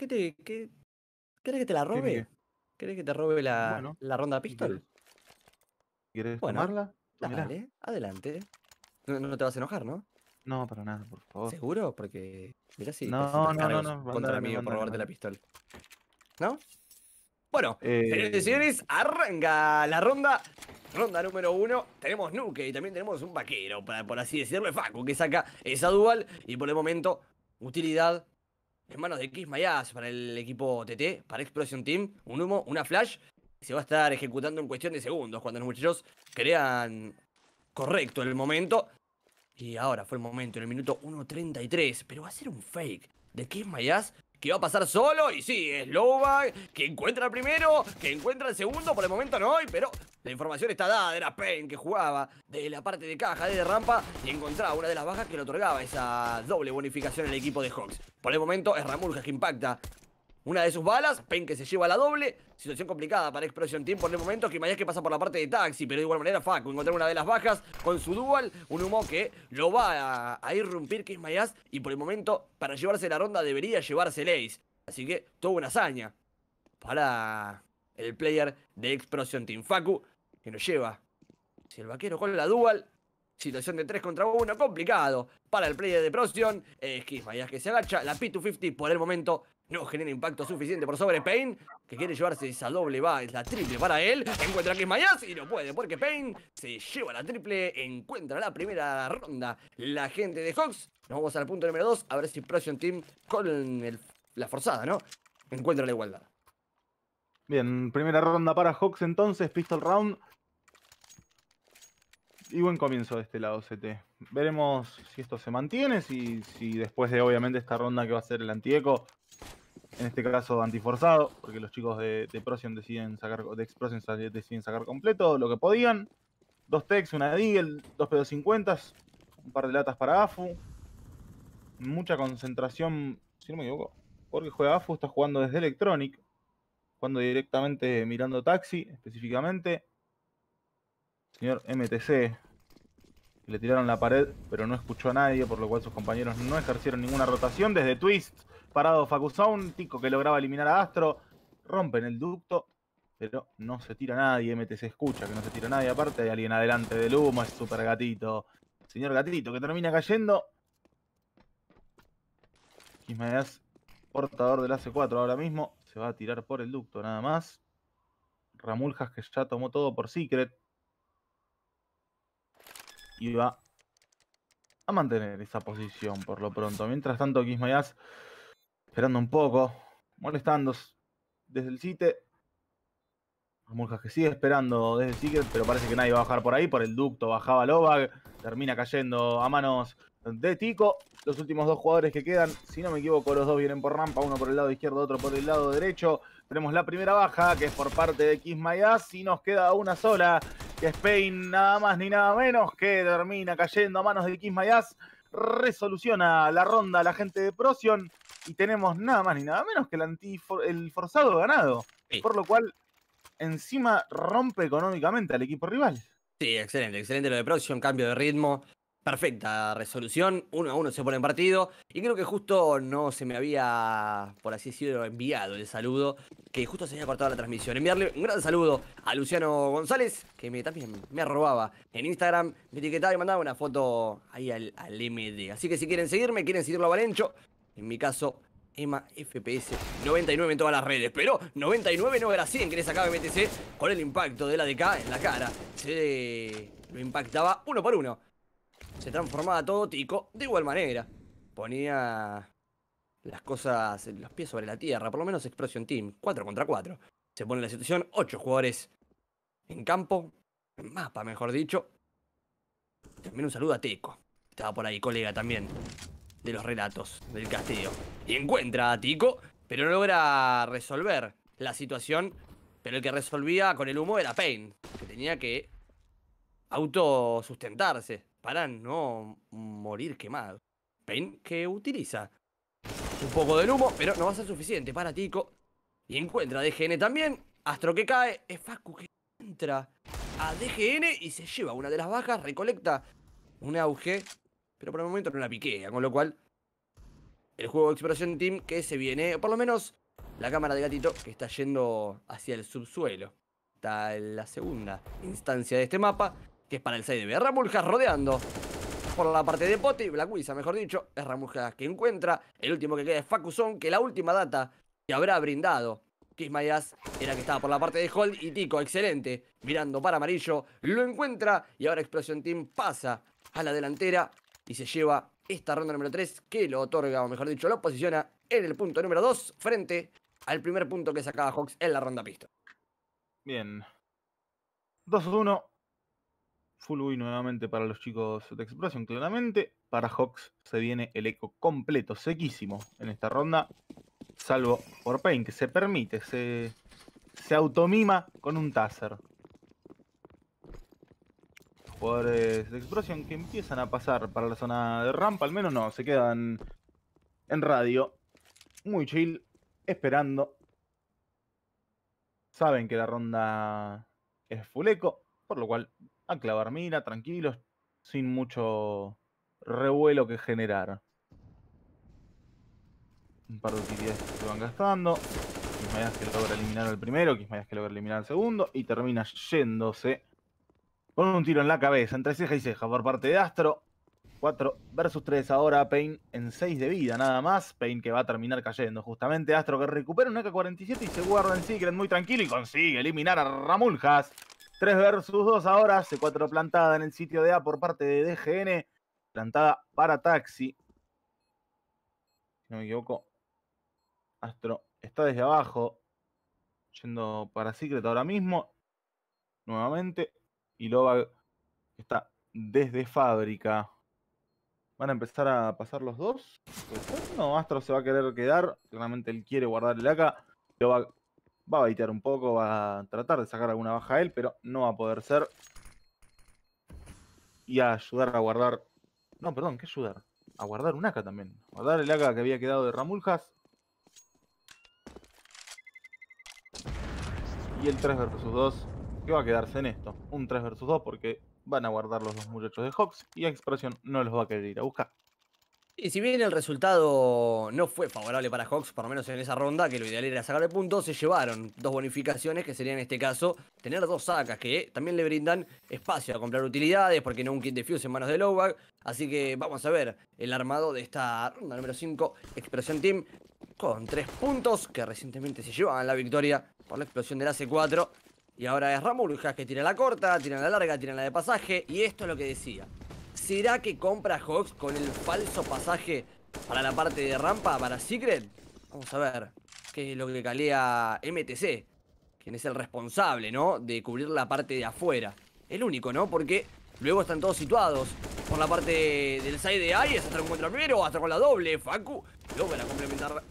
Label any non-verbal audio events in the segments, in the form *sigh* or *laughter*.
¿Qué te, ¿Querés que te la robe? ¿Querés que te robe la, la ronda pistol? ¿Quieres tomarla? Dale, adelante. No, te vas a enojar, ¿no? No, para nada, por favor. ¿Seguro? Porque mira si no, no, no, no, contra mí por robarte la pistola. ¿No? Bueno, eh. señores, arranca la ronda. Ronda número uno, tenemos Nuke y también tenemos un vaquero, por así decirlo, Facu, que saca esa dual y por el momento, utilidad manos de Kiss Mayas para el equipo TT, para Explosion Team, un humo, una flash, se va a estar ejecutando en cuestión de segundos, cuando los muchachos crean correcto el momento. Y ahora fue el momento, en el minuto 1.33, pero va a ser un fake de Kiss Mayas que va a pasar solo. Y sí, es Lowback que encuentra el primero, que encuentra el segundo. Por el momento no hay, pero la información está dada. Era Pen que jugaba de la parte de caja, de rampa, y encontraba una de las bajas que le otorgaba esa doble bonificación al equipo de Hawks. Por el momento es Ramurja que impacta una de sus balas, Pen que se lleva la doble. Situación complicada para Explosion Team por el momento, que que pasa por la parte de taxi, pero de igual manera Facu encontrar una de las bajas con su dual, un humo que lo va a, irrumpir, que Mayas, y por el momento, para llevarse la ronda, debería llevarse el ace. Así que, toda una hazaña para el player de Explosion Team. Facu, que nos lleva. Si el vaquero con la dual, Situación de 3 contra 1, complicado para el player de Procyon. Es que se agacha. La P250 por el momento no genera impacto suficiente por sobre Payne, que quiere llevarse esa doble va, es la triple para él. Encuentra que es Mayas y no puede, porque Payne se lleva la triple, encuentra la primera ronda. La gente de Hawks, nos vamos al punto número 2, a ver si Prussian Team con la forzada, ¿no? Encuentra la igualdad. Bien, primera ronda para Hawks entonces, pistol round. Y buen comienzo de este lado CT. Veremos si esto se mantiene, si, si después de obviamente esta ronda que va a ser el antieco, en este caso antiforzado, porque los chicos de, de Procyon deciden sacar, de deciden sacar completo lo que podían. Dos Tex, una Deagle, dos P250, un par de latas para AFU. Mucha concentración, si no me equivoco, porque juega AFU, está jugando desde Electronic, jugando directamente mirando Taxi, específicamente. Señor MTC, le tiraron la pared, pero no escuchó a nadie, por lo cual sus compañeros no ejercieron ninguna rotación desde Twist parado un Tico que lograba eliminar a Astro, rompen el ducto, pero no se tira nadie, MT se escucha que no se tira nadie, aparte hay alguien adelante del humo, es super gatito, señor gatito que termina cayendo. Kismayas. portador del AC4 ahora mismo, se va a tirar por el ducto nada más. Ramuljas que ya tomó todo por Secret. Y va a mantener esa posición por lo pronto. Mientras tanto, Kismayas Esperando un poco, molestando desde el site. Murjas que sigue esperando desde el site, pero parece que nadie va a bajar por ahí. Por el ducto bajaba Lovag. Termina cayendo a manos de Tico. Los últimos dos jugadores que quedan, si no me equivoco, los dos vienen por rampa. Uno por el lado izquierdo, otro por el lado derecho. Tenemos la primera baja, que es por parte de Kiss Y nos queda una sola, que es nada más ni nada menos, que termina cayendo a manos de Kiss Resoluciona la ronda la gente de Procyon y tenemos nada más ni nada menos que el, el forzado ganado. Por lo cual, encima rompe económicamente al equipo rival. Sí, excelente, excelente lo de Proxion, cambio de ritmo. Perfecta resolución, uno a uno se pone en partido. Y creo que justo no se me había, por así decirlo, enviado el saludo, que justo se había cortado la transmisión. Enviarle un gran saludo a Luciano González, que me, también me robaba en Instagram, me etiquetaba y mandaba una foto ahí al, al MD. Así que si quieren seguirme, quieren seguirlo a Valencho, en mi caso, Emma FPS 99 en todas las redes, pero 99 no era 100 que le sacaba MTC con el impacto de la DK en la cara. Se lo impactaba uno por uno. Se transformaba todo tico de igual manera. Ponía las cosas, los pies sobre la tierra, por lo menos Explosion Team, 4 contra 4. Se pone la situación, 8 jugadores en campo, en mapa mejor dicho. También un saludo a Teco, estaba por ahí, colega también de los relatos del castillo. Y encuentra a Tico, pero no logra resolver la situación. Pero el que resolvía con el humo era Pain. que tenía que autosustentarse para no morir quemado. Pain que utiliza un poco del humo, pero no va a ser suficiente para Tico. Y encuentra a DGN también. Astro que cae, es Facu que entra a DGN y se lleva una de las bajas, recolecta un auge pero por el momento no la piquea, con lo cual el juego de Team que se viene, por lo menos la cámara de gatito que está yendo hacia el subsuelo. Está en la segunda instancia de este mapa, que es para el side de B. Ramuljas rodeando por la parte de Poti, la mejor dicho, es Ramuljas que encuentra. El último que queda es Facuzón, que la última data que habrá brindado Kismayas era que estaba por la parte de Hold y Tico, excelente, mirando para amarillo, lo encuentra y ahora Explosion Team pasa a la delantera y se lleva esta ronda número 3 que lo otorga, o mejor dicho, lo posiciona en el punto número 2 frente al primer punto que sacaba Hawks en la ronda pista. Bien. 2-1. Full win nuevamente para los chicos de Explosion, claramente. Para Hawks se viene el eco completo, sequísimo en esta ronda. Salvo por Pain, que se permite, se, se automima con un taser. Poderes de explosión que empiezan a pasar para la zona de rampa, al menos no, se quedan en radio, muy chill, esperando. Saben que la ronda es fuleco, por lo cual a clavar mira, tranquilos, sin mucho revuelo que generar. Un par de utilidades que van gastando. Quismayas que logra eliminar al primero, Quismayas que logra eliminar al segundo y termina yéndose con un tiro en la cabeza, entre ceja y ceja, por parte de Astro. 4 versus 3 ahora, Payne en 6 de vida nada más. Payne que va a terminar cayendo justamente. Astro que recupera un AK-47 y se guarda en Secret muy tranquilo y consigue eliminar a Ramuljas. 3 versus 2 ahora, C4 plantada en el sitio de A por parte de DGN. Plantada para Taxi. Si no me equivoco, Astro está desde abajo. Yendo para Secret ahora mismo. Nuevamente y Loba está desde fábrica. ¿Van a empezar a pasar los dos? No, Astro se va a querer quedar. Claramente él quiere guardar el AK. Loba va a baitear un poco, va a tratar de sacar alguna baja a él, pero no va a poder ser. Y a ayudar a guardar... No, perdón, ¿qué ayudar? A guardar un AK también. Guardar el AK que había quedado de Ramuljas. Y el 3 versus 2 que va a quedarse en esto, un 3 versus 2, porque van a guardar los dos muchachos de Hawks y Expression no los va a querer ir a buscar. Y si bien el resultado no fue favorable para Hawks, por lo menos en esa ronda, que lo ideal era sacar sacarle puntos, se llevaron dos bonificaciones, que serían en este caso tener dos sacas, que también le brindan espacio a comprar utilidades, porque no un kit de fuse en manos de Lowback. Así que vamos a ver el armado de esta ronda número 5, Explosion Team, con tres puntos, que recientemente se llevaban la victoria por la explosión del la C4. Y ahora es Ramurujas que tira la corta, tira la larga, tira la de pasaje. Y esto es lo que decía. ¿Será que compra Hawks con el falso pasaje para la parte de rampa, para Secret? Vamos a ver qué es lo que calea MTC, quien es el responsable, ¿no? De cubrir la parte de afuera. El único, ¿no? Porque luego están todos situados por la parte del side de Aries, hasta lo primero, hasta con la doble, Facu. Luego para complementar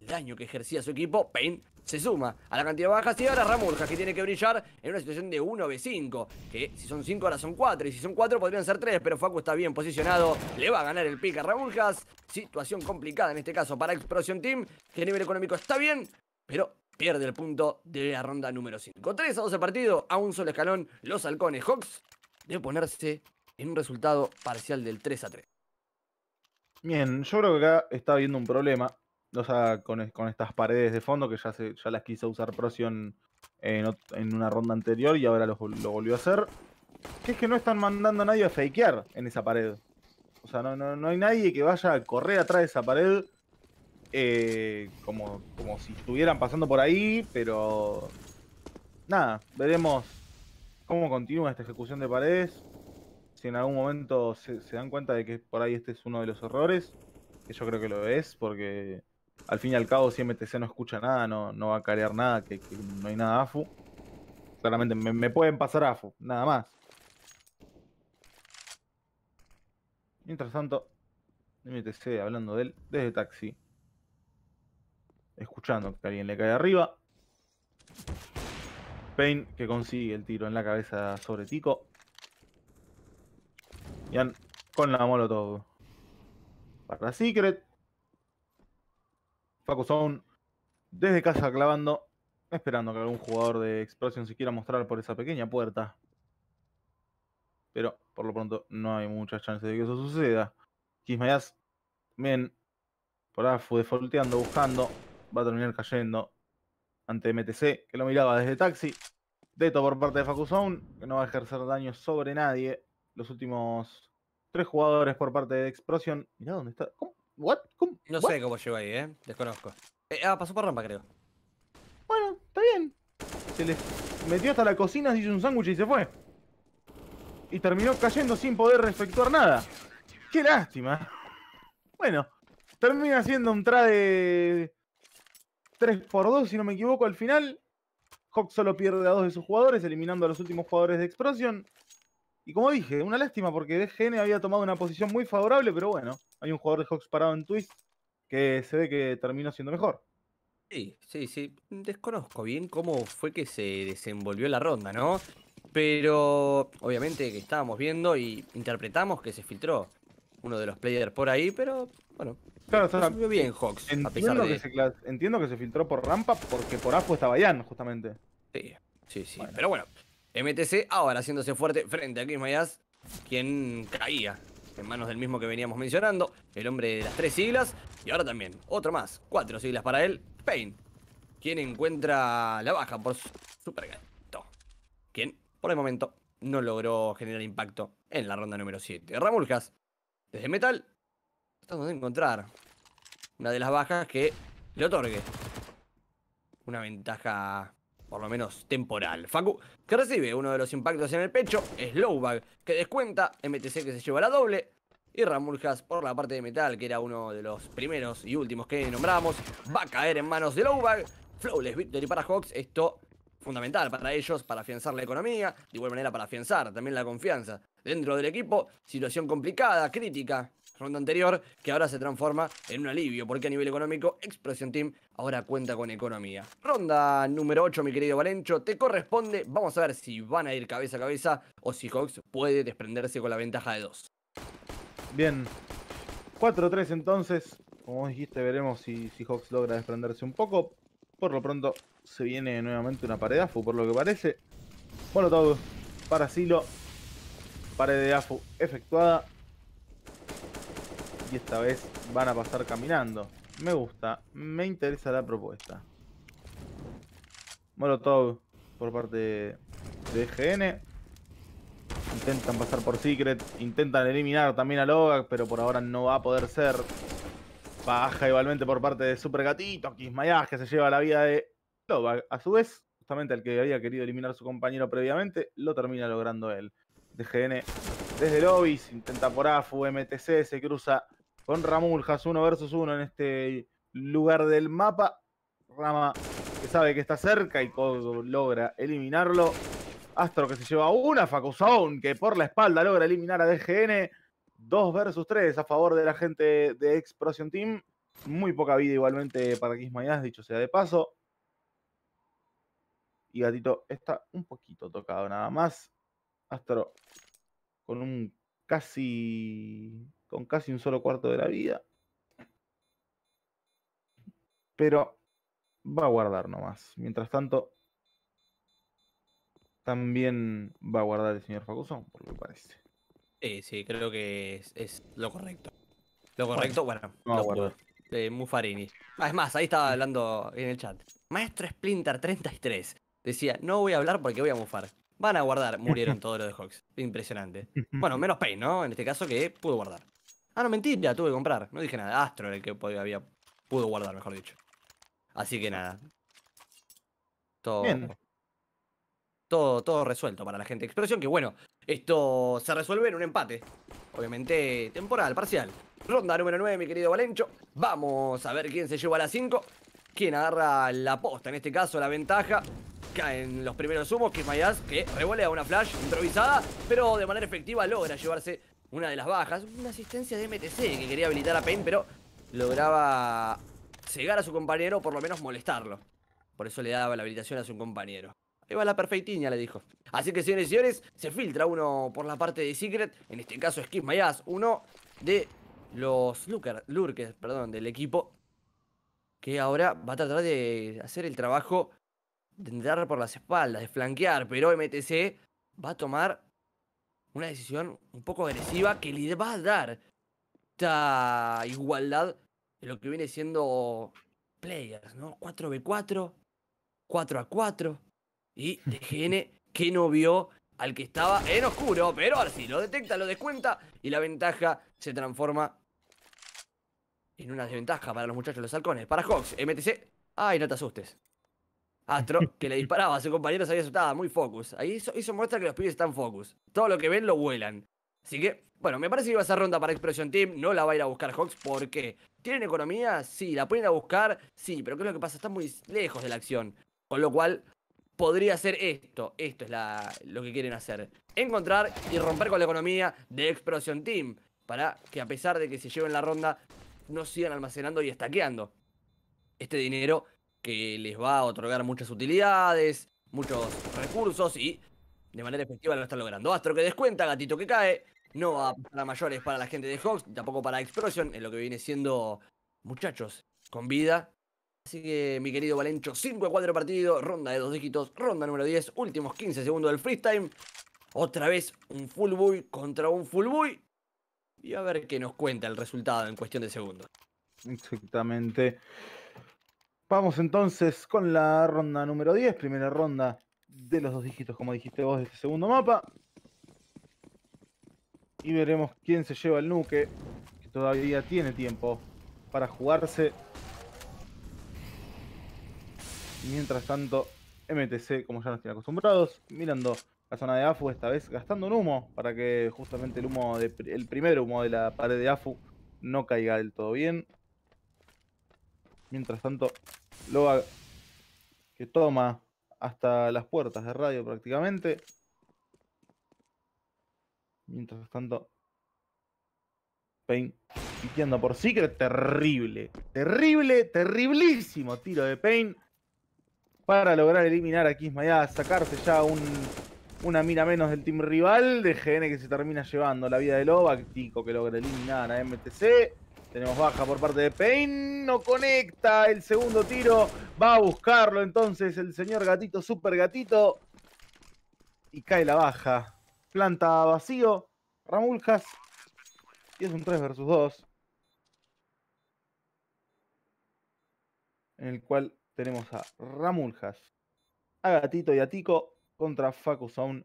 el daño que ejercía su equipo, Pain se suma a la cantidad baja bajas y ahora Ramurjas que tiene que brillar en una situación de 1v5, que si son 5 ahora son 4 y si son 4 podrían ser 3, pero Facu está bien posicionado, le va a ganar el pick a Ramurjas, situación complicada en este caso para Explosion Team, que a nivel económico está bien, pero pierde el punto de la ronda número 5. 3 a 12 partido, a un solo escalón, los halcones Hawks de ponerse en un resultado parcial del 3 a 3. Bien, yo creo que acá está habiendo un problema o sea, con, estas paredes de fondo que ya, ya las quiso usar Procyon en, una ronda anterior y ahora lo, volvió a hacer. es que no están mandando a nadie a fakear en esa pared. O sea, no, hay nadie que vaya a correr atrás de esa pared eh, como, como si estuvieran pasando por ahí, pero nada, veremos cómo continúa esta ejecución de paredes. Si en algún momento se, se, dan cuenta de que por ahí este es uno de los errores, que yo creo que lo es, porque al fin y al cabo, si MTC no escucha nada, no, no va a carear nada, que, no hay nada AFU. Claramente me, pueden pasar AFU, nada más. Mientras tanto, MTC hablando de él desde taxi. Escuchando que alguien le cae arriba. Payne que consigue el tiro en la cabeza sobre Tico. Ian con la todo Para Secret. Facu desde casa clavando, esperando que algún jugador de Explosion se quiera mostrar por esa pequeña puerta. Pero por lo pronto no hay muchas chances de que eso suceda. Kismayas, bien, por afu, volteando, buscando, va a terminar cayendo ante MTC, que lo miraba desde taxi. Deto por parte de Facu que no va a ejercer daño sobre nadie. Los últimos tres jugadores por parte de Explosion. Mirá dónde está. ¿Cómo? ¿What? ¿Cómo? No sé cómo llegó ahí, ¿eh? Desconozco. Eh, ah, pasó por rampa, creo. Bueno, está bien. Se les metió hasta la cocina, se hizo un sándwich y se fue. Y terminó cayendo sin poder efectuar nada. ¡Qué lástima! Bueno, termina siendo un trade 3x2, si no me equivoco, al final. Hawk solo pierde a dos de sus jugadores, eliminando a los últimos jugadores de Explosion. Y como dije, una lástima porque DGN había tomado una posición muy favorable, pero bueno, hay un jugador de Hawks parado en Twitch que se ve que termina siendo mejor. Sí, sí, sí. Desconozco bien cómo fue que se desenvolvió la ronda, ¿no? Pero obviamente que estábamos viendo y interpretamos que se filtró uno de los players por ahí, pero bueno. Claro, se bien Hawks, entiendo, que se, filtró por rampa porque por afu estaba Ian, justamente. Sí, sí, sí. Pero bueno, MTC ahora haciéndose fuerte frente a Chris Mayas, quien caía en manos del mismo que veníamos mencionando, el hombre de las tres siglas, y ahora también, otro más, cuatro siglas para él, Pain, quien encuentra la baja por Supergato. quien por el momento no logró generar impacto en la ronda número 7. Ramuljas, desde Metal, estamos de encontrar una de las bajas que le otorgue una ventaja por lo menos temporal. Facu, que recibe uno de los impactos en el pecho, Slowbag, que descuenta, MTC que se lleva la doble, y Ramuljas por la parte de metal, que era uno de los primeros y últimos que nombramos, va a caer en manos de Slowbag. Flawless Victory para Hawks, esto fundamental para ellos, para afianzar la economía, de igual manera para afianzar también la confianza dentro del equipo. Situación complicada, crítica, ronda anterior, que ahora se transforma en un alivio, porque a nivel económico, Expression Team ahora cuenta con economía. Ronda número 8, mi querido Valencho, te corresponde. Vamos a ver si van a ir cabeza a cabeza o si Hawks puede desprenderse con la ventaja de 2. Bien. 4-3 entonces. Como dijiste, veremos si, Hawks logra desprenderse un poco. Por lo pronto se viene nuevamente una pared AFU, por lo que parece. Bueno, todo para Silo. Pared de AFU efectuada y esta vez van a pasar caminando. Me gusta, me interesa la propuesta. Molotov por parte de GN. Intentan pasar por Secret, intentan eliminar también a Logak, pero por ahora no va a poder ser. Baja igualmente por parte de SuperGatito. Gatito, que se lleva la vida de Logak. A su vez, justamente el que había querido eliminar a su compañero previamente, lo termina logrando él. DGN desde Lobis. intenta por AFU, MTC, se cruza con Ramul, uno versus uno en este lugar del mapa. Rama que sabe que está cerca y logra eliminarlo. Astro que se lleva una, Facuzón que por la espalda logra eliminar a DGN. Dos versus 3 a favor de la gente de Explosion Team. Muy poca vida igualmente para Kismayas, dicho sea de paso. Y Gatito está un poquito tocado nada más. Astro con un casi con casi un solo cuarto de la vida. Pero va a guardar nomás. Mientras tanto, también va a guardar el señor Facuzón, por lo que parece. Sí, eh, sí, creo que es, lo correcto. Lo correcto, bueno, eh, Mufarini. Ah, es más, ahí estaba hablando en el chat. Maestro Splinter 33 decía, no voy a hablar porque voy a mufar. Van a guardar, murieron *laughs* todos los de Hawks. Impresionante. Bueno, menos Pay, ¿no? En este caso que pudo guardar. Ah, no, mentira, tuve que comprar. No dije nada. Astro era el que podía, había, pudo guardar, mejor dicho. Así que nada. Todo, todo. Todo resuelto para la gente de Explosión. Que bueno, esto se resuelve en un empate. Obviamente temporal, parcial. Ronda número 9, mi querido Valencho. Vamos a ver quién se lleva a la 5. Quién agarra la posta, en este caso la ventaja. en los primeros humos, que es Mayas, que revolea una flash improvisada, pero de manera efectiva logra llevarse una de las bajas. Una asistencia de MTC que quería habilitar a Pain, pero lograba cegar a su compañero o por lo menos molestarlo. Por eso le daba la habilitación a su compañero. Ahí va la perfeitiña le dijo. Así que, señores y señores, se filtra uno por la parte de Secret. En este caso es Kiss uno de los lurkers perdón, del equipo. Que ahora va a tratar de hacer el trabajo de entrar por las espaldas, de flanquear. Pero MTC va a tomar una decisión un poco agresiva que le va a dar esta igualdad de lo que viene siendo players, ¿no? 4v4, 4a4 y DGN que no vio al que estaba en oscuro, pero ahora sí, lo detecta, lo descuenta y la ventaja se transforma en una desventaja para los muchachos de los halcones. Para Hawks, MTC, ay, no te asustes. Astro, *laughs* que le disparaba su compañero, se había asustado, muy focus. Ahí eso muestra que los pibes están focus. Todo lo que ven lo vuelan. Así que, bueno, me parece que iba a ser ronda para Explosion Team. No la va a ir a buscar Hawks porque tienen economía, sí, la pueden a buscar, sí, pero ¿qué es lo que pasa? Están muy lejos de la acción. Con lo cual, podría ser esto. Esto es lo que quieren hacer. Encontrar y romper con la economía de Explosion Team. Para que a pesar de que se lleven la ronda, no sigan almacenando y estaqueando este dinero que les va a otorgar muchas utilidades, muchos recursos y de manera efectiva lo están logrando. Astro que descuenta, gatito que cae, no va a mayores para la gente de Hawks, tampoco para Explosion, en lo que viene siendo muchachos con vida. Así que, mi querido Valencho, 5 a 4 partido, ronda de dos dígitos, ronda número 10, últimos 15 segundos del freestyle. Otra vez un full buy contra un full buy. Y a ver qué nos cuenta el resultado en cuestión de segundos. Exactamente. Vamos entonces con la ronda número 10, primera ronda de los dos dígitos, como dijiste vos, de este segundo mapa. Y veremos quién se lleva el nuque, que todavía tiene tiempo para jugarse. mientras tanto, MTC, como ya nos tiene acostumbrados, mirando la zona de AFU, esta vez gastando un humo, para que justamente el humo, el primer humo de la pared de AFU no caiga del todo bien. Mientras tanto, Loba que toma hasta las puertas de radio prácticamente. Mientras tanto, Pain pitiando por Secret. Terrible, terrible, terriblísimo tiro de Pain para lograr eliminar a Kismayada, sacarse ya un, una mira menos del team rival de GN que se termina llevando la vida de Loba. Tico que logra eliminar a MTC. Tenemos baja por parte de Payne. No conecta el segundo tiro. Va a buscarlo entonces el señor gatito, super gatito. Y cae la baja. Planta vacío. Ramuljas. Y es un 3 versus 2. En el cual tenemos a Ramuljas, a Gatito y a Tico contra Facusound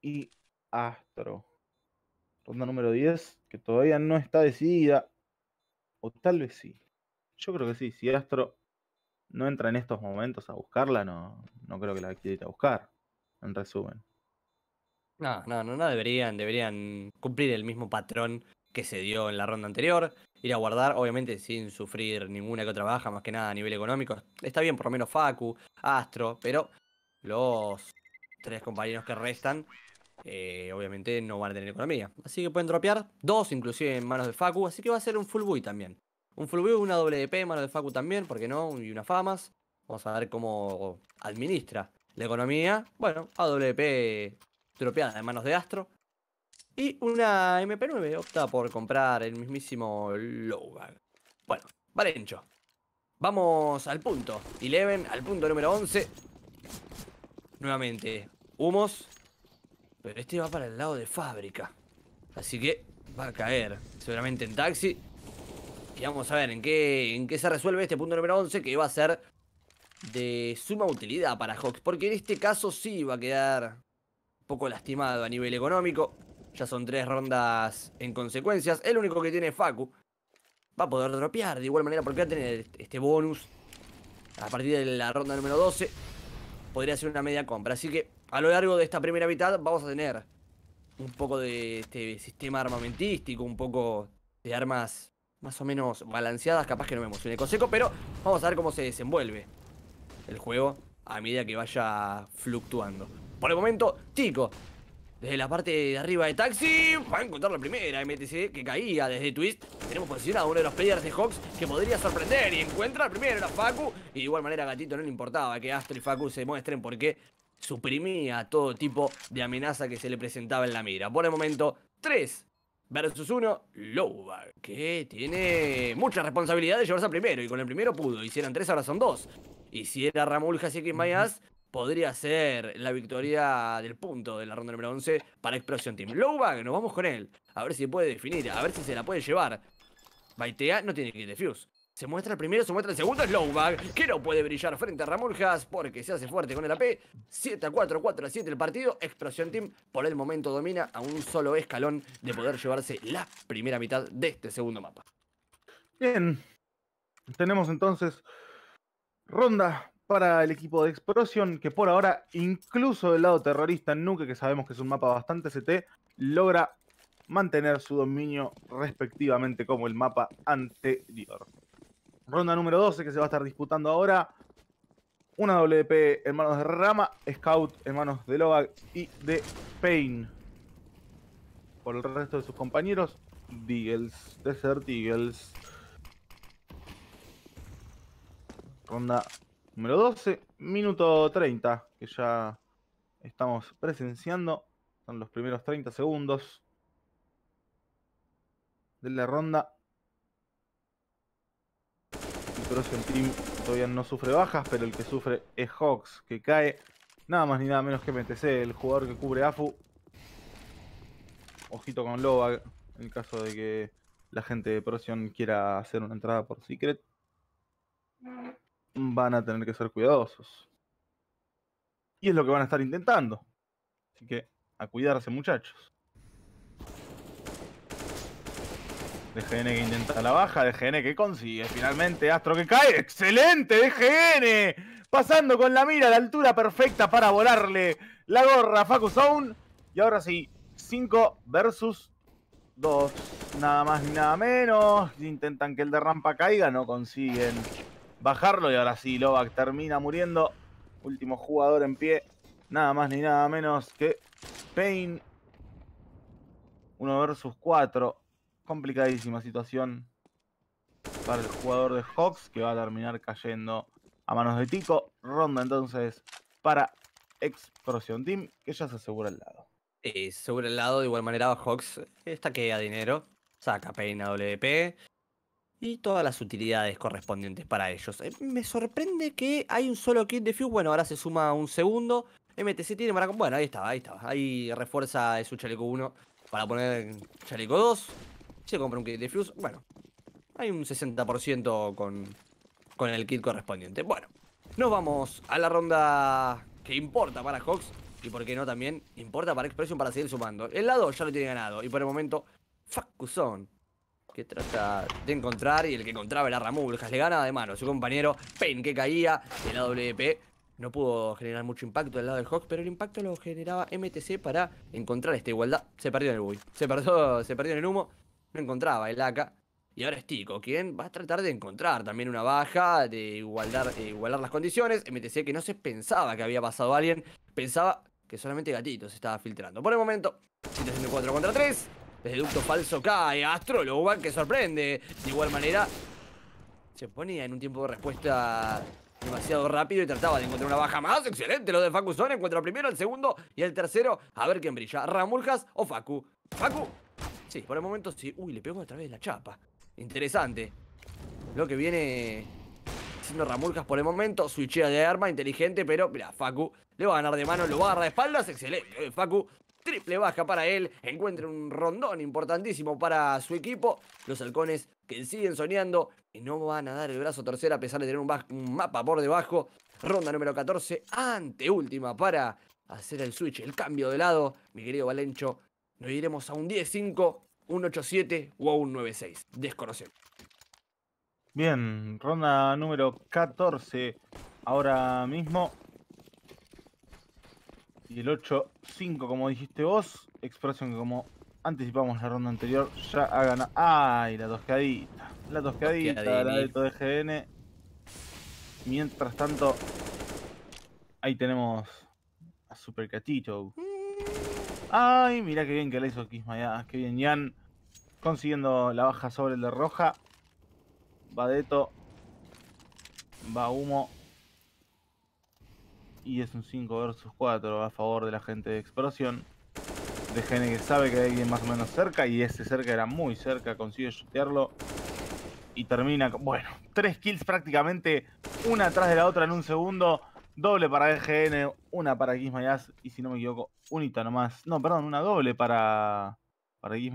y Astro. Ronda número 10, que todavía no está decidida. O tal vez sí. Yo creo que sí. Si Astro no entra en estos momentos a buscarla, no, no creo que la quiera ir a buscar. En resumen. No, no, no, no deberían, deberían cumplir el mismo patrón que se dio en la ronda anterior. Ir a guardar, obviamente sin sufrir ninguna que otra baja, más que nada a nivel económico. Está bien, por lo menos Facu, Astro, pero los tres compañeros que restan eh, obviamente no van a tener economía. Así que pueden tropear dos, inclusive en manos de Facu. Así que va a ser un full buy también. Un full buy, una WP en manos de Facu también, porque no, y una Famas. Vamos a ver cómo administra la economía. Bueno, AWP tropeada en manos de Astro. Y una MP9 opta por comprar el mismísimo Lowbag. Bueno, Valencho. Vamos al punto. Eleven, al punto número 11. Nuevamente, humos. Pero este va para el lado de fábrica. Así que va a caer. Seguramente en taxi. Y vamos a ver en qué, en qué se resuelve este punto número 11. Que va a ser de suma utilidad para Hawks. Porque en este caso sí va a quedar un poco lastimado a nivel económico. Ya son tres rondas en consecuencias. El único que tiene Facu va a poder dropear de igual manera porque va a tener este, este bonus a partir de la ronda número 12. Podría ser una media compra. Así que a lo largo de esta primera mitad vamos a tener un poco de este sistema armamentístico, un poco de armas más o menos balanceadas, capaz que no me emocione con seco, pero vamos a ver cómo se desenvuelve el juego a medida que vaya fluctuando. Por el momento, Tico, desde la parte de arriba de Taxi, va a encontrar la primera MTC que caía desde Twist. Tenemos posicionado a uno de los players de Hawks que podría sorprender y encuentra el primero, la Facu. Y de igual manera Gatito no le importaba que Astro y Facu se muestren porque suprimía todo tipo de amenaza que se le presentaba en la mira. Por el momento, 3 versus 1, Lowback, que tiene mucha responsabilidad de llevarse al primero. Y con el primero pudo. Hicieron 3, ahora son 2. Y si era Ramul Haseki Mayas, podría ser la victoria del punto de la ronda número 11 para Explosion Team. Lowback, nos vamos con él. A ver si puede definir, a ver si se la puede llevar. Baitea no tiene que defuse. Se muestra el primero, se muestra el segundo, Slowbag, que no puede brillar frente a Ramurjas porque se hace fuerte con el AP. 7 a 4, 4 a 7 el partido. Explosión Team por el momento domina a un solo escalón de poder llevarse la primera mitad de este segundo mapa. Bien, tenemos entonces ronda para el equipo de Explosion, que por ahora, incluso del lado terrorista Nuke, que sabemos que es un mapa bastante CT, logra mantener su dominio respectivamente como el mapa anterior. Ronda número 12 que se va a estar disputando ahora. Una WP en manos de Rama, Scout en manos de Logan y de Pain. Por el resto de sus compañeros, Deagles, Desert Eagles. Ronda número 12, minuto 30, que ya estamos presenciando. Son los primeros 30 segundos de la ronda en Team todavía no sufre bajas, pero el que sufre es Hawks, que cae nada más ni nada menos que MTC, el jugador que cubre AFU. Ojito con Loba, en el caso de que la gente de Procyon quiera hacer una entrada por Secret, van a tener que ser cuidadosos. Y es lo que van a estar intentando. Así que, a cuidarse muchachos. DGN que intenta la baja, DGN que consigue finalmente, Astro que cae, excelente DGN, pasando con la mira a la altura perfecta para volarle la gorra a Y ahora sí, 5 versus 2, nada más ni nada menos, intentan que el de rampa caiga, no consiguen bajarlo y ahora sí, Lovac termina muriendo, último jugador en pie, nada más ni nada menos que Pain 1 versus 4 complicadísima situación para el jugador de Hawks que va a terminar cayendo a manos de Tico. Ronda entonces para Explosion Team que ya se asegura el lado. y eh, el lado. De igual manera, Hawks eh, queda dinero, saca peina WP y todas las utilidades correspondientes para ellos. Eh, me sorprende que hay un solo kit de Fuse. Bueno, ahora se suma un segundo. MTC tiene para. Bueno, ahí estaba, ahí estaba. Ahí refuerza su chaleco 1 para poner chaleco 2 se compra un kit de flux. bueno, hay un 60% con, el kit correspondiente. Bueno, nos vamos a la ronda que importa para Hawks y por qué no también importa para Expression para seguir sumando. El lado ya lo tiene ganado y por el momento Facuzón que trata de encontrar y el que encontraba era Ramuljas. Le gana de mano su compañero pen que caía el la WP. No pudo generar mucho impacto del lado del Hawks, pero el impacto lo generaba MTC para encontrar esta igualdad. Se perdió en el bui. se perdió, se perdió en el humo no encontraba el AK. Y ahora es Tico, quien va a tratar de encontrar también una baja, de igualar, eh, igualar las condiciones. MTC que no se pensaba que había pasado alguien, pensaba que solamente Gatito se estaba filtrando. Por el momento, situación contra 3. Desde ducto falso cae Astrólogo, que sorprende. De igual manera, se ponía en un tiempo de respuesta demasiado rápido y trataba de encontrar una baja más. Excelente lo de Facu Zone. Encuentra primero, el segundo y el tercero. A ver quién brilla, Ramuljas o Facu. Facu Sí, por el momento sí. Uy, le pegó a través de la chapa. Interesante. Lo que viene haciendo Ramulcas por el momento. Switchea de arma, inteligente, pero mira, Facu le va a ganar de mano, lo va a agarrar de espaldas. Excelente, Facu. Triple baja para él. Encuentra un rondón importantísimo para su equipo. Los halcones que siguen soñando y no van a dar el brazo tercero a pesar de tener un, mapa por debajo. Ronda número 14, Anteúltima para hacer el switch, el cambio de lado. Mi querido Valencho nos iremos a un 10-5, un 8-7 o a un 9-6. Desconocemos. Bien, ronda número 14 ahora mismo. Y el 8-5, como dijiste vos. Expresión que como anticipamos la ronda anterior, ya ha ganado. ¡Ay! La tosqueadita. La tosqueadita la de todo GN. Mientras tanto, ahí tenemos a SuperCatito Catito. Mm. Ay, mira qué bien que le hizo Kismaya. Qué bien, Jan. Consiguiendo la baja sobre el de roja. Va Badeto. Va humo. Y es un 5 versus 4 a favor de la gente de explosión. Dejen que sabe que hay alguien más o menos cerca. Y ese cerca era muy cerca. Consigue shootearlo. Y termina, con... bueno, tres kills prácticamente una atrás de la otra en un segundo. Doble para EGN, una para Kiss y si no me equivoco, unita nomás. No, perdón, una doble para, para y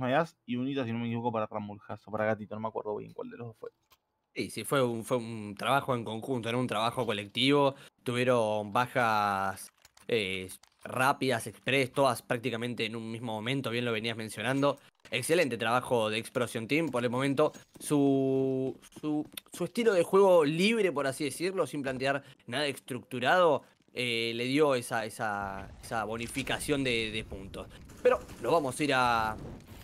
unita, si no me equivoco, para Ramuljas o para Gatito, no me acuerdo bien cuál de los dos fue. Sí, sí, fue un, fue un trabajo en conjunto, era un trabajo colectivo. Tuvieron bajas eh, rápidas, express, todas prácticamente en un mismo momento, bien lo venías mencionando. Excelente trabajo de Explosion Team por el momento. Su, su, estilo de juego libre, por así decirlo, sin plantear nada estructurado, eh, le dio esa, bonificación de, puntos. Pero nos vamos a ir a,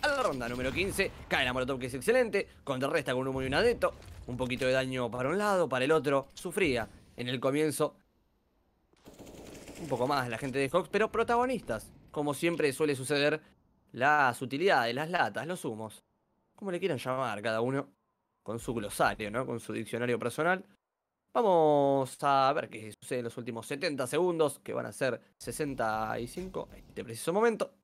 la ronda número 15. Cae la Molotov, que es excelente. Contrarresta con un muy y un adeto. Un poquito de daño para un lado, para el otro. Sufría en el comienzo un poco más la gente de Hawks, pero protagonistas, como siempre suele suceder, las utilidades, las latas, los humos, como le quieran llamar cada uno, con su glosario, ¿no? Con su diccionario personal. Vamos a ver qué sucede en los últimos 70 segundos, que van a ser 65 en este preciso momento.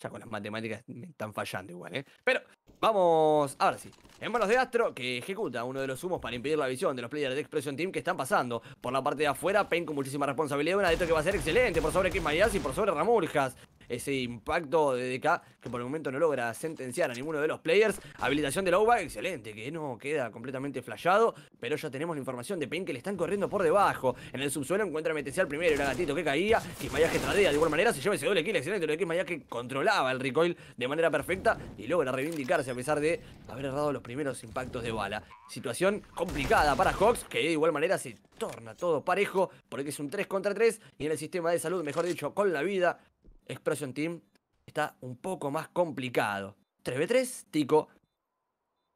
Ya con las matemáticas me están fallando igual, ¿eh? Pero Vamos, ahora sí. En manos de Astro, que ejecuta uno de los humos para impedir la visión de los players de Expression Team que están pasando. Por la parte de afuera, Pen con muchísima responsabilidad. Una de estas que va a ser excelente por sobre Kim Mayas y por sobre Ramurjas ese impacto de DK que por el momento no logra sentenciar a ninguno de los players. Habilitación de la UVA, excelente, que no queda completamente flashado, pero ya tenemos la información de Pain que le están corriendo por debajo. En el subsuelo encuentra meterse al primero, el gatito que caía, y que tradea de igual manera, se lleva ese doble kill, excelente, lo de Kismaya que controlaba el recoil de manera perfecta y logra reivindicarse a pesar de haber errado los primeros impactos de bala. Situación complicada para Hawks, que de igual manera se torna todo parejo, porque es un 3 contra 3 y en el sistema de salud, mejor dicho, con la vida, Expression Team está un poco más complicado. 3v3, Tico,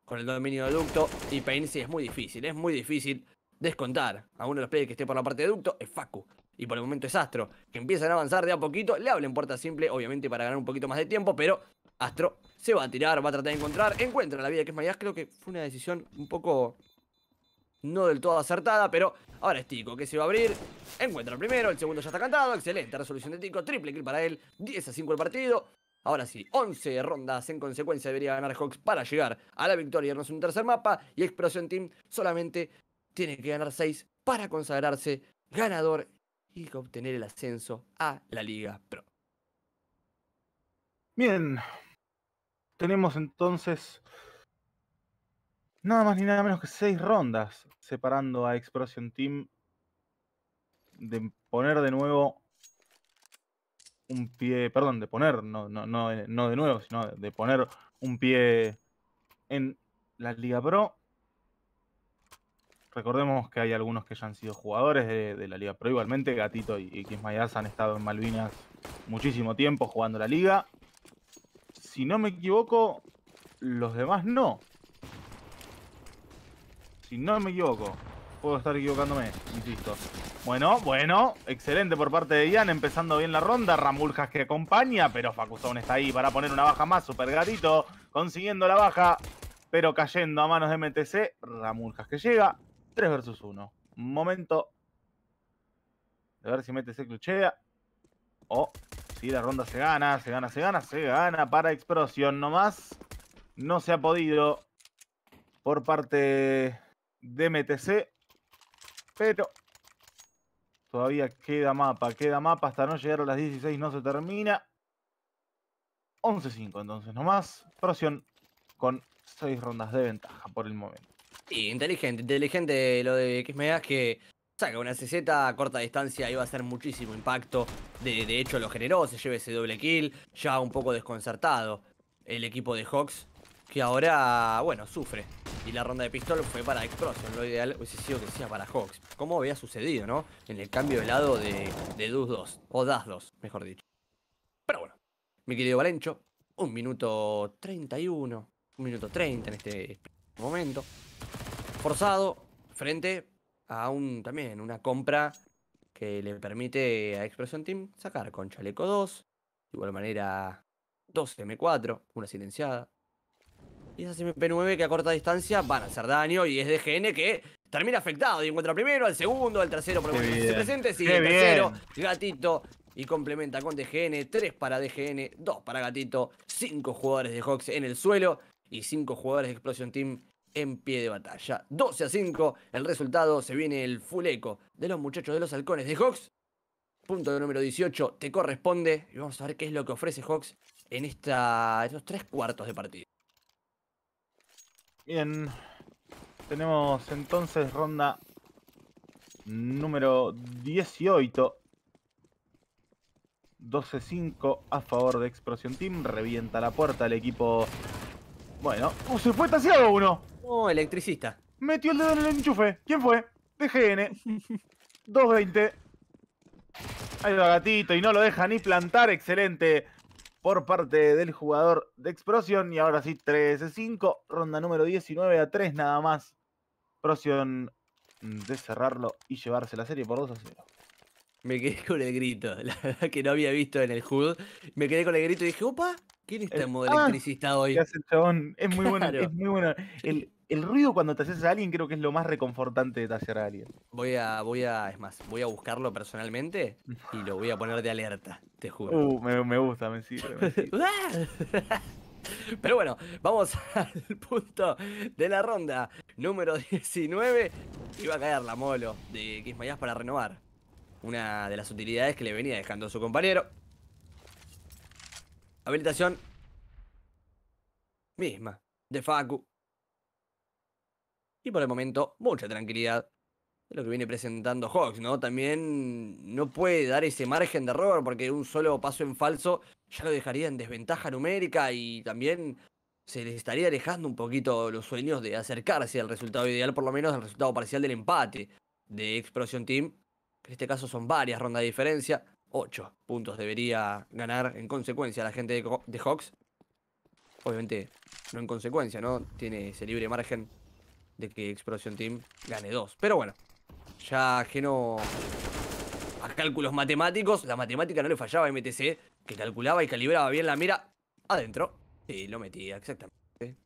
con el dominio de ducto y Pain sí es muy difícil, es muy difícil descontar a uno de los players que esté por la parte de ducto, es Facu. Y por el momento es Astro, que empiezan a avanzar de a poquito, le hablen puerta simple, obviamente para ganar un poquito más de tiempo, pero Astro se va a tirar, va a tratar de encontrar, encuentra la vida que es Mayas, creo que fue una decisión un poco no del todo acertada, pero Ahora es Tico, que se va a abrir. Encuentra el primero, el segundo ya está cantado. Excelente resolución de Tico. Triple kill para él. 10 a 5 el partido. Ahora sí, 11 rondas en consecuencia debería ganar Hawks para llegar a la victoria. No es un tercer mapa y Explosion Team solamente tiene que ganar 6 para consagrarse ganador y obtener el ascenso a la Liga Pro. Bien, tenemos entonces nada más ni nada menos que seis rondas separando a Explosion Team de poner de nuevo un pie, perdón, de poner, no, eh, de nuevo, sino de poner un pie en la Liga Pro. Recordemos que hay algunos que ya han sido jugadores de, la Liga Pro igualmente. Gatito y, y han estado en Malvinas muchísimo tiempo jugando la Liga. Si no me equivoco, los demás no. Si no me equivoco. Puedo estar equivocándome, insisto. Bueno, bueno, excelente por parte de Ian, empezando bien la ronda. Ramuljas que acompaña, pero Facuzón está ahí para poner una baja más. Super gatito, consiguiendo la baja, pero cayendo a manos de MTC. Ramuljas que llega, 3 versus 1. Momento A ver si MTC cluchea. O oh, si sí, la ronda se gana, se gana, se gana, se gana para Explosión nomás. No se ha podido por parte DMTC. Pero todavía queda mapa, queda mapa. Hasta no llegar a las 16 no se termina. 11-5 entonces nomás. Proción con 6 rondas de ventaja por el momento. Sí, inteligente, inteligente lo de das que saca una CZ a corta distancia iba a hacer muchísimo impacto. De, hecho lo generó, se lleva ese doble kill, ya un poco desconcertado el equipo de Hawks, que ahora, bueno, sufre y la ronda de pistol fue para Explosion. Lo ideal hubiese sido que sea para Hawks. Como había sucedido, ¿no? En el cambio de lado de, de Dus 2, o Das 2, mejor dicho. Pero bueno, mi querido Valencho, un minuto 31, un minuto 30 en este momento. Forzado frente a un también una compra que le permite a Explosion Team sacar con chaleco 2, de igual manera 2 M4, una silenciada, y esas p 9 que a corta distancia van a hacer daño y es DGN que termina afectado y encuentra primero, al segundo, al tercero, por se presente, sigue el tercero, gatito y complementa con DGN, Tres para DGN, Dos para gatito, Cinco jugadores de Hawks en el suelo y cinco jugadores de Explosion Team en pie de batalla. 12 a 5, el resultado se viene el full eco de los muchachos de los halcones de Hawks. Punto número 18 te corresponde y vamos a ver qué es lo que ofrece Hawks en esta, estos tres cuartos de partido. Bien. Tenemos entonces ronda número 18. 12-5 a favor de Explosion Team. Revienta la puerta el equipo. Bueno. Uh, se fue taseado uno! Oh, electricista. Metió el dedo en el enchufe. ¿Quién fue? DGN. 2-20. *laughs* Ahí va gatito y no lo deja ni plantar. Excelente por parte del jugador de Explosion. Y ahora sí, 13-5, ronda número 19 a 3 nada más. Explosion. Mm, de cerrarlo y llevarse la serie por 2 a 0. Me quedé *laughs* con el grito, la verdad que no había visto en el HUD. Me quedé con el grito y dije, opa, ¿Quién está en modo electricista hoy? Es muy bueno. Es muy bueno. El, ruido cuando te haces a alguien creo que es lo más reconfortante de hacer a alguien. Voy a, voy a, es más, voy a buscarlo personalmente y lo voy a poner de alerta, te juro. Uh, me, gusta, me sirve. *laughs* Ah. Pero bueno, vamos *laughs* al punto de la ronda número 19. Iba a caer la molo de Kismayas para renovar. Una de las utilidades que le venía dejando a su compañero. Habilitación misma de Facu. Y por el momento, mucha tranquilidad de lo que viene presentando Hawks, ¿no? También no puede dar ese margen de error porque un solo paso en falso ya lo dejaría en desventaja numérica y también se les estaría alejando un poquito los sueños de acercarse al resultado ideal, por lo menos al resultado parcial del empate de Explosion Team, en este caso son varias rondas de diferencia. 8 puntos debería ganar en consecuencia la gente de, Hawks. Obviamente, no en consecuencia, ¿no? Tiene ese libre margen de que Explosion Team gane 2. Pero bueno, ya ajeno a cálculos matemáticos, la matemática no le fallaba a MTC, que calculaba y calibraba bien la mira adentro. Sí, lo metía, exactamente.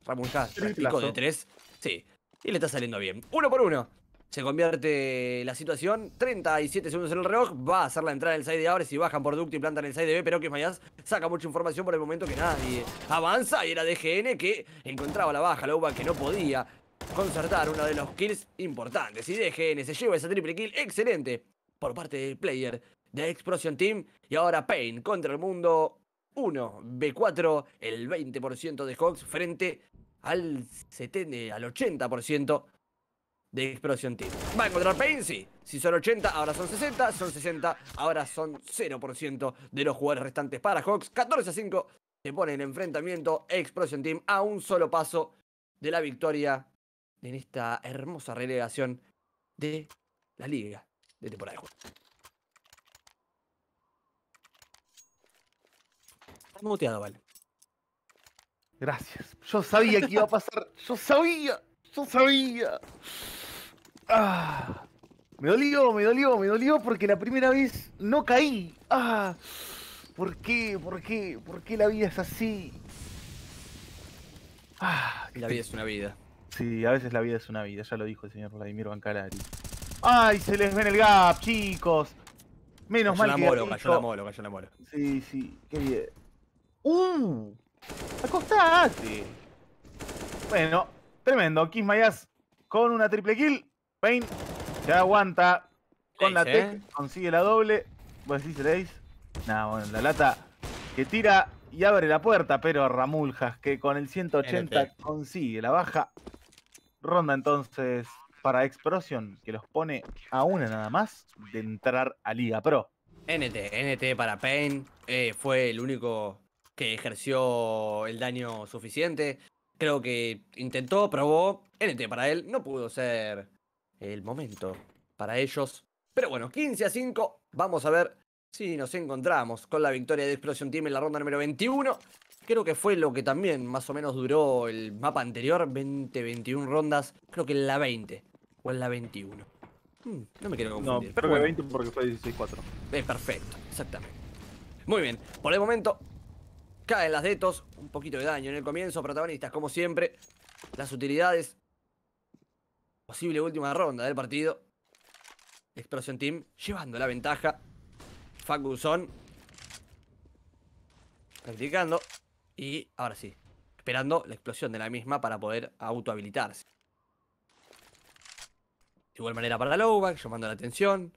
Ramón ya de 3. Sí, y le está saliendo bien. Uno por uno. Se convierte la situación. 37 segundos en el reloj. Va a hacer la entrada del side de ahora si bajan por ducto y plantan el side de B. Pero que Mayas saca mucha información por el momento que nadie avanza. Y era DGN que encontraba la baja. La uva que no podía concertar uno de los kills importantes. Y DGN se lleva esa triple kill excelente por parte del player de Explosion Team. Y ahora Pain contra el mundo 1. B4, el 20% de Hawks frente al, 70, al 80% de Explosion Team. Va a encontrar sí. Si son 80, ahora son 60. Son 60, ahora son 0% de los jugadores restantes para Hawks. 14 a 5 se pone en enfrentamiento Explosion Team a un solo paso de la victoria en esta hermosa relegación de la liga de temporada de juego. Muteado, vale. Gracias. Yo sabía que iba a pasar. Yo sabía. Yo sabía. Ah, me dolió, me dolió, me dolió porque la primera vez no caí. Ah, ¿Por qué? ¿Por qué? ¿Por qué la vida es así? Ah, la vida es una vida. Sí, a veces la vida es una vida, ya lo dijo el señor Vladimir Bancalari. ¡Ay, se les ven el gap, chicos! Menos mal la que cayó la molo, cayó la molo. Sí, sí, qué bien. ¡Uh! ¡Acostate! Bueno, tremendo. Kiss con una triple kill. Payne se aguanta con la tech, consigue la doble. Vos decís seréis, No, bueno, la lata que tira y abre la puerta, pero Ramuljas que con el 180 consigue la baja. Ronda entonces para Explosion, que los pone a una nada más de entrar a Liga Pro. NT, NT para Pain. Eh, fue el único que ejerció el daño suficiente. Creo que intentó, probó. NT para él. No pudo ser el momento para ellos. Pero bueno, 15 a 5. Vamos a ver si nos encontramos con la victoria de Explosion Team en la ronda número 21. Creo que fue lo que también más o menos duró el mapa anterior, 20, 21 rondas. Creo que en la 20 o en la 21. Hmm, no me quiero confundir. No, pero bueno. 20 porque fue 16-4. Es perfecto, exactamente. Muy bien, por el momento caen las detos, un poquito de daño en el comienzo, protagonistas como siempre. Las utilidades Posible última ronda del partido. Explosion Team llevando la ventaja. Facuzón. Practicando. Y ahora sí. Esperando la explosión de la misma para poder autohabilitarse. De igual manera para Lowback, llamando la atención.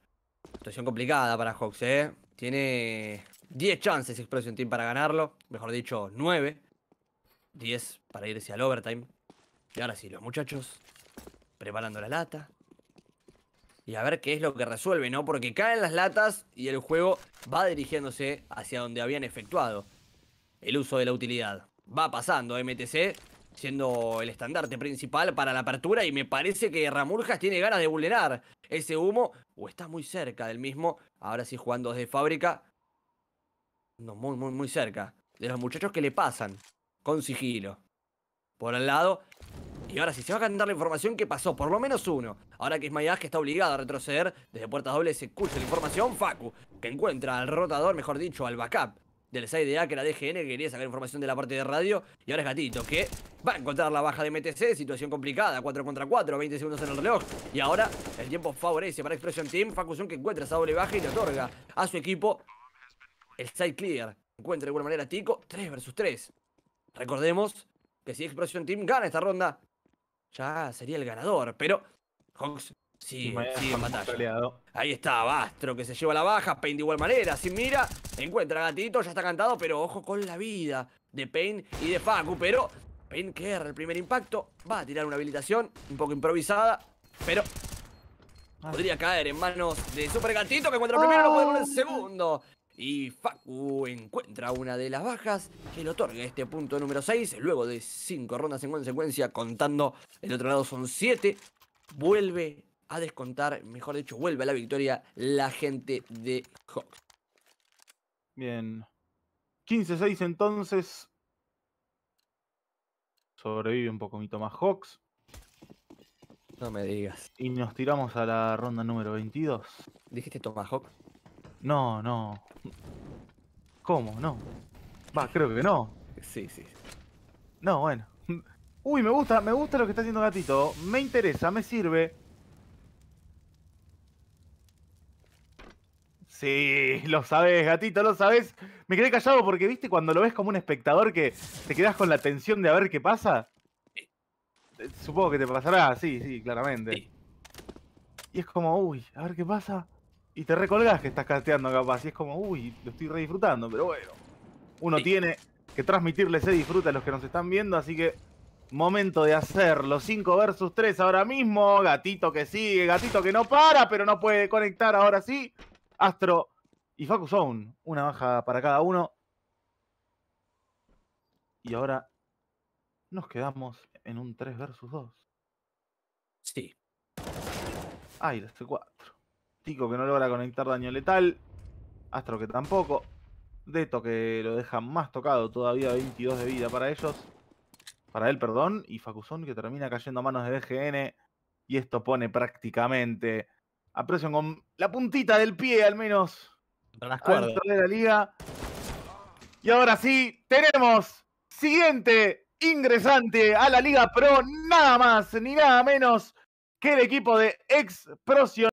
Situación complicada para Hawks, ¿eh? Tiene 10 chances Explosion Team para ganarlo. Mejor dicho, 9. 10 para irse al overtime. Y ahora sí, los muchachos preparando la lata. Y a ver qué es lo que resuelve, ¿no? Porque caen las latas y el juego va dirigiéndose hacia donde habían efectuado el uso de la utilidad. Va pasando MTC, siendo el estandarte principal para la apertura y me parece que Ramurjas tiene ganas de vulnerar ese humo o está muy cerca del mismo. Ahora sí jugando desde fábrica. No, muy, muy, muy cerca. De los muchachos que le pasan con sigilo. Por al lado, y ahora, si se va a cantar la información que pasó, por lo menos uno. Ahora que Ismael que está obligado a retroceder, desde puertas dobles se escucha la información, Facu, que encuentra al rotador, mejor dicho, al backup del side A, que la DGN, quería sacar información de la parte de radio, y ahora es Gatito, que va a encontrar la baja de MTC, situación complicada, 4 contra 4, 20 segundos en el reloj, y ahora el tiempo favorece para Expression Team, son que encuentra esa doble baja y le otorga a su equipo el side clear, encuentra de alguna manera Tico, 3 versus 3. Recordemos que si Expression Team gana esta ronda, ya sería el ganador. Pero Hawks sigue, en batalla. Ahí está Bastro que se lleva la baja. Pain de igual manera, sin mira. Encuentra gatito, ya está cantado, pero ojo con la vida de Pain y de Facu. Pero Pain que el primer impacto. Va a tirar una habilitación un poco improvisada, pero Podría caer en manos de Super Gatito que encuentra primero, no lo puede poner el segundo. Y Facu encuentra una de las bajas que le otorga este punto número 6. Luego de 5 rondas en consecuencia, contando el otro lado son 7. Vuelve a descontar, mejor dicho, vuelve a la victoria la gente de Hawks. Bien. 15-6 entonces. Sobrevive un poco mi Hawks. No me digas. Y nos tiramos a la ronda número 22. ¿Dijiste Tomahawk? No, no. ¿Cómo? No. Va, creo que no. Sí, sí. No, bueno. Uy, me gusta, me gusta lo que está haciendo Gatito. Me interesa, me sirve. Sí, lo sabes, gatito, lo sabes. Me quedé callado porque, viste, cuando lo ves como un espectador que te quedas con la tensión de a ver qué pasa. Eh, supongo que te pasará, sí, sí, claramente. Y es como, uy, a ver qué pasa. Y te recolgas que estás casteando capaz. Y es como, uy, lo estoy re disfrutando. Pero bueno, uno tiene que transmitirle ese disfrute a los que nos están viendo. Así que, momento de hacer los 5 versus 3 ahora mismo. Gatito que sigue, gatito que no para, pero no puede conectar ahora sí. Astro y focus Zone. Una baja para cada uno. Y ahora nos quedamos en un 3 versus 2. Sí. Ay, la estoy 4 Tico que no logra conectar daño letal. Astro que tampoco. Deto que lo deja más tocado, todavía 22 de vida para ellos. Para él, perdón. Y Facuzón que termina cayendo a manos de BGN. Y esto pone prácticamente a presión con la puntita del pie, al menos. Las cuerdas. de la liga. Y ahora sí, tenemos siguiente ingresante a la Liga Pro, nada más ni nada menos que el equipo de ex